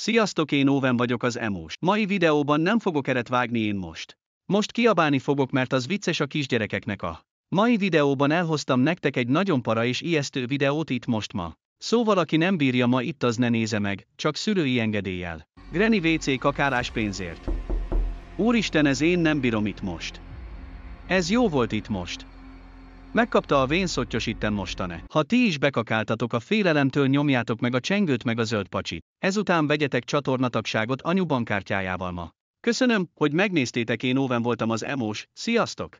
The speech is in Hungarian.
Sziasztok én Óven vagyok az Emós. Mai videóban nem fogok eret vágni én most. Most kiabálni fogok mert az vicces a kisgyerekeknek a. Mai videóban elhoztam nektek egy nagyon para és ijesztő videót itt most ma. Szóval aki nem bírja ma itt az ne néze meg, csak szülői engedéllyel. Granny WC kakárás pénzért. Úristen ez én nem bírom itt most. Ez jó volt itt most. Megkapta a szottyos itten mostane. Ha ti is bekakáltatok a félelemtől nyomjátok meg a csengőt meg a zöld pacsit. Ezután vegyetek csatornatagságot anyu bankkártyájával ma. Köszönöm, hogy megnéztétek én Óven voltam az Emós, sziasztok!